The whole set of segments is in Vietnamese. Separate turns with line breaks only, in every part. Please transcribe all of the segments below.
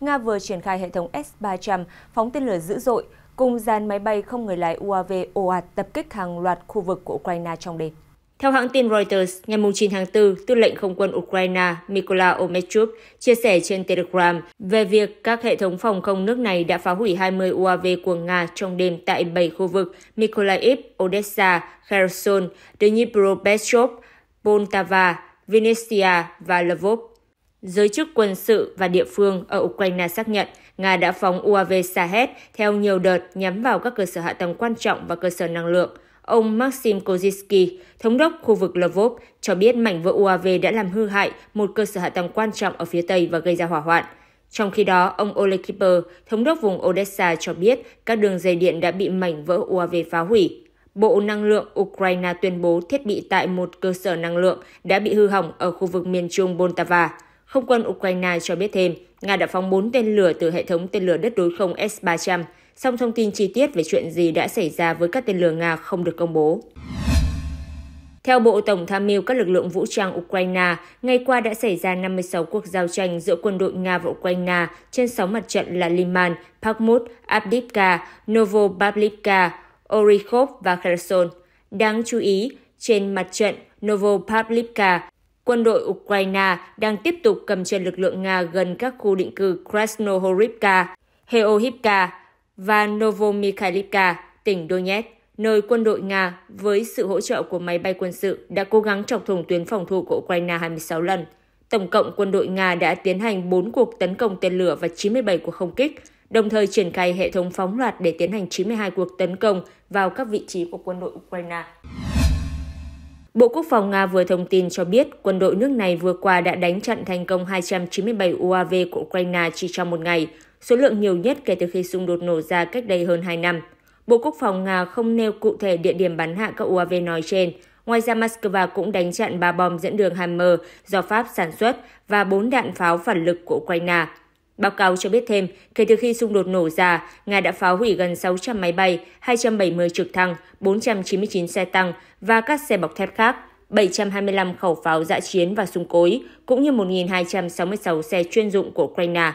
Nga vừa triển khai hệ thống S-300 phóng tên lửa dữ dội cùng dàn máy bay không người lái UAV ồ ạt tập kích hàng loạt khu vực của Ukraine trong đêm. Theo hãng tin Reuters, ngày 9 tháng 4, tư lệnh không quân Ukraine Mykola Omechuk chia sẻ trên Telegram về việc các hệ thống phòng không nước này đã phá hủy 20 UAV của Nga trong đêm tại 7 khu vực Mykolaiv, Odessa, Kherson, Dnipropetrovsk, Poltava, Vinnytsia và Lvov. Giới chức quân sự và địa phương ở Ukraine xác nhận Nga đã phóng UAV Sahed theo nhiều đợt nhắm vào các cơ sở hạ tầng quan trọng và cơ sở năng lượng. Ông Maxim Kozitsky, thống đốc khu vực Lvov, cho biết mảnh vỡ UAV đã làm hư hại một cơ sở hạ tầng quan trọng ở phía Tây và gây ra hỏa hoạn. Trong khi đó, ông Oleg Kiper, thống đốc vùng Odessa cho biết các đường dây điện đã bị mảnh vỡ UAV phá hủy. Bộ Năng lượng Ukraine tuyên bố thiết bị tại một cơ sở năng lượng đã bị hư hỏng ở khu vực miền trung Poltava. Không quân Ukraine cho biết thêm, Nga đã phóng 4 tên lửa từ hệ thống tên lửa đất đối không S-300, song thông tin chi tiết về chuyện gì đã xảy ra với các tên lửa Nga không được công bố. Theo Bộ Tổng tham mưu các lực lượng vũ trang Ukraine, ngày qua đã xảy ra 56 cuộc giao tranh giữa quân đội Nga và Ukraine trên 6 mặt trận là Liman, Pakhmut, Avdiivka, Novopavlivka, Orykhov và Kherson. Đáng chú ý, trên mặt trận Novopavlivka, quân đội Ukraine đang tiếp tục cầm chân lực lượng Nga gần các khu định cư Krasnohorivka, Heohivka và Novomikhailivka, tỉnh Donetsk, nơi quân đội Nga với sự hỗ trợ của máy bay quân sự đã cố gắng chọc thủng tuyến phòng thủ của Ukraine 26 lần. Tổng cộng quân đội Nga đã tiến hành 4 cuộc tấn công tên lửa và 97 cuộc không kích, đồng thời triển khai hệ thống phóng loạt để tiến hành 92 cuộc tấn công vào các vị trí của quân đội Ukraine. Bộ Quốc phòng Nga vừa thông tin cho biết quân đội nước này vừa qua đã đánh chặn thành công 297 UAV của Ukraine chỉ trong một ngày, số lượng nhiều nhất kể từ khi xung đột nổ ra cách đây hơn 2 năm. Bộ Quốc phòng Nga không nêu cụ thể địa điểm bắn hạ các UAV nói trên. Ngoài ra, Moscow cũng đánh chặn 3 bom dẫn đường Hammer do Pháp sản xuất và 4 đạn pháo phản lực của Ukraine. Báo cáo cho biết thêm, kể từ khi xung đột nổ ra, Nga đã phá hủy gần 600 máy bay, 270 trực thăng, 499 xe tăng và các xe bọc thép khác, 725 khẩu pháo dã chiến và súng cối, cũng như 1.266 xe chuyên dụng của Ukraine.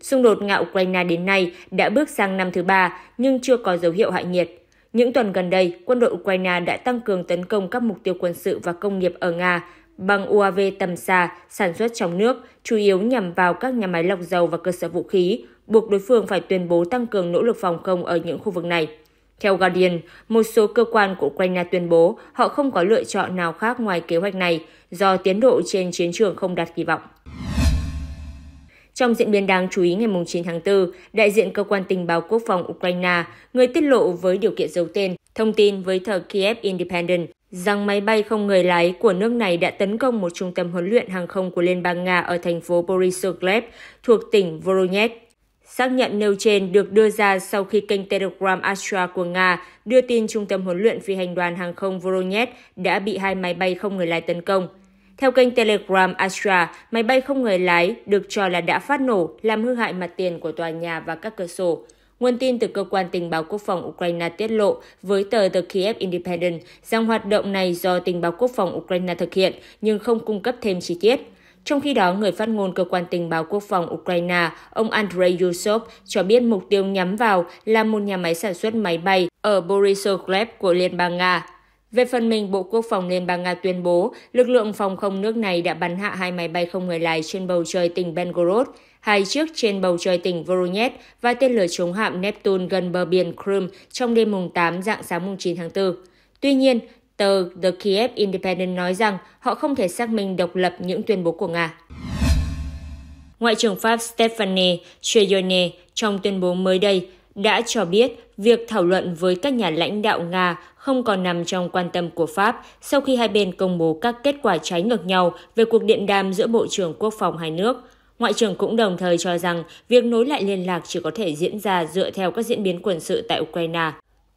Xung đột Nga Ukraine đến nay đã bước sang năm thứ ba nhưng chưa có dấu hiệu hạ nhiệt. Những tuần gần đây, quân đội Ukraine đã tăng cường tấn công các mục tiêu quân sự và công nghiệp ở Nga bằng uav tầm xa sản xuất trong nước, chủ yếu nhằm vào các nhà máy lọc dầu và cơ sở vũ khí, buộc đối phương phải tuyên bố tăng cường nỗ lực phòng không ở những khu vực này. Theo Guardian, một số cơ quan của Ukraine tuyên bố họ không có lựa chọn nào khác ngoài kế hoạch này do tiến độ trên chiến trường không đạt kỳ vọng. Trong diễn biến đáng chú ý ngày 9 tháng 4, đại diện cơ quan tình báo quốc phòng Ukraine, người tiết lộ với điều kiện giấu tên, thông tin với tờ Kiev Independent Rằng máy bay không người lái của nước này đã tấn công một trung tâm huấn luyện hàng không của Liên bang Nga ở thành phố Borisoglev thuộc tỉnh Voronezh. Xác nhận nêu trên được đưa ra sau khi kênh Telegram Astra của Nga đưa tin trung tâm huấn luyện phi hành đoàn hàng không Voronezh đã bị hai máy bay không người lái tấn công. Theo kênh Telegram Astra, máy bay không người lái được cho là đã phát nổ, làm hư hại mặt tiền của tòa nhà và các cửa sổ. Nguồn tin từ cơ quan tình báo quốc phòng Ukraine tiết lộ với tờ The Kiev Independent rằng hoạt động này do tình báo quốc phòng Ukraine thực hiện nhưng không cung cấp thêm chi tiết. Trong khi đó, người phát ngôn cơ quan tình báo quốc phòng Ukraine, ông Andrei Yusov cho biết mục tiêu nhắm vào là một nhà máy sản xuất máy bay ở Borisovlev của Liên bang Nga. Về phần mình, Bộ Quốc phòng Liên bang Nga tuyên bố lực lượng phòng không nước này đã bắn hạ hai máy bay không người lái trên bầu trời tỉnh Belgorod hai chiếc trên bầu trời tỉnh Voronezh và tên lửa chống hạm Neptune gần bờ biển Crimea trong đêm mùng 8 dạng sáng mùng 9 tháng 4. Tuy nhiên, tờ The Kiev Independent nói rằng họ không thể xác minh độc lập những tuyên bố của Nga. Ngoại trưởng Pháp Stephane Cheyonet trong tuyên bố mới đây đã cho biết việc thảo luận với các nhà lãnh đạo Nga không còn nằm trong quan tâm của Pháp sau khi hai bên công bố các kết quả trái ngược nhau về cuộc điện đàm giữa Bộ trưởng Quốc phòng hai nước – Ngoại trưởng cũng đồng thời cho rằng việc nối lại liên lạc chỉ có thể diễn ra dựa theo các diễn biến quân sự tại Ukraine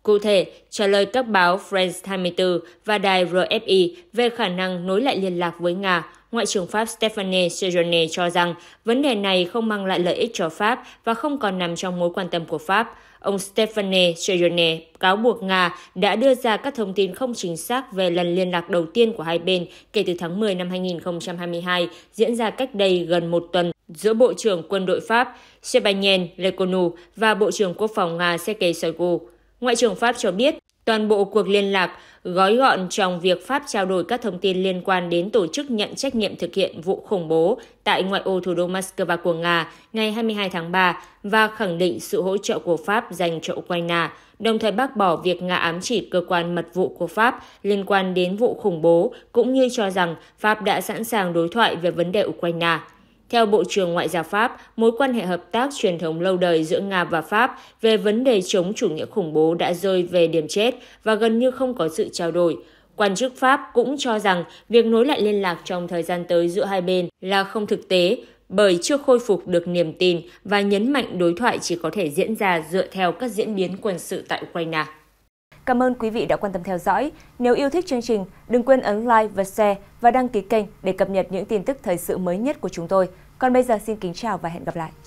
Cụ thể, trả lời các báo France 24 và đài RFI về khả năng nối lại liên lạc với Nga, Ngoại trưởng Pháp Stéphane Sejourné cho rằng vấn đề này không mang lại lợi ích cho Pháp và không còn nằm trong mối quan tâm của Pháp. Ông Stéphane Sejourné cáo buộc Nga đã đưa ra các thông tin không chính xác về lần liên lạc đầu tiên của hai bên kể từ tháng 10 năm 2022, diễn ra cách đây gần một tuần giữa Bộ trưởng Quân đội Pháp Sebanien Lekonu và Bộ trưởng Quốc phòng Nga Sergei Shoigu. Ngoại trưởng Pháp cho biết toàn bộ cuộc liên lạc gói gọn trong việc Pháp trao đổi các thông tin liên quan đến tổ chức nhận trách nhiệm thực hiện vụ khủng bố tại ngoại ô thủ đô Moscow của Nga ngày 22 tháng 3 và khẳng định sự hỗ trợ của Pháp dành cho Ukraine, đồng thời bác bỏ việc Nga ám chỉ cơ quan mật vụ của Pháp liên quan đến vụ khủng bố, cũng như cho rằng Pháp đã sẵn sàng đối thoại về vấn đề Ukraine. Theo Bộ trưởng Ngoại giao Pháp, mối quan hệ hợp tác truyền thống lâu đời giữa Nga và Pháp về vấn đề chống chủ nghĩa khủng bố đã rơi về điểm chết và gần như không có sự trao đổi. Quan chức Pháp cũng cho rằng việc nối lại liên lạc trong thời gian tới giữa hai bên là không thực tế bởi chưa khôi phục được niềm tin và nhấn mạnh đối thoại chỉ có thể diễn ra dựa theo các diễn biến quân sự tại Ukraine. Cảm ơn quý vị đã quan tâm theo dõi. Nếu yêu thích chương trình, đừng quên ấn like và share và đăng ký kênh để cập nhật những tin tức thời sự mới nhất của chúng tôi. Còn bây giờ xin kính chào và hẹn gặp lại.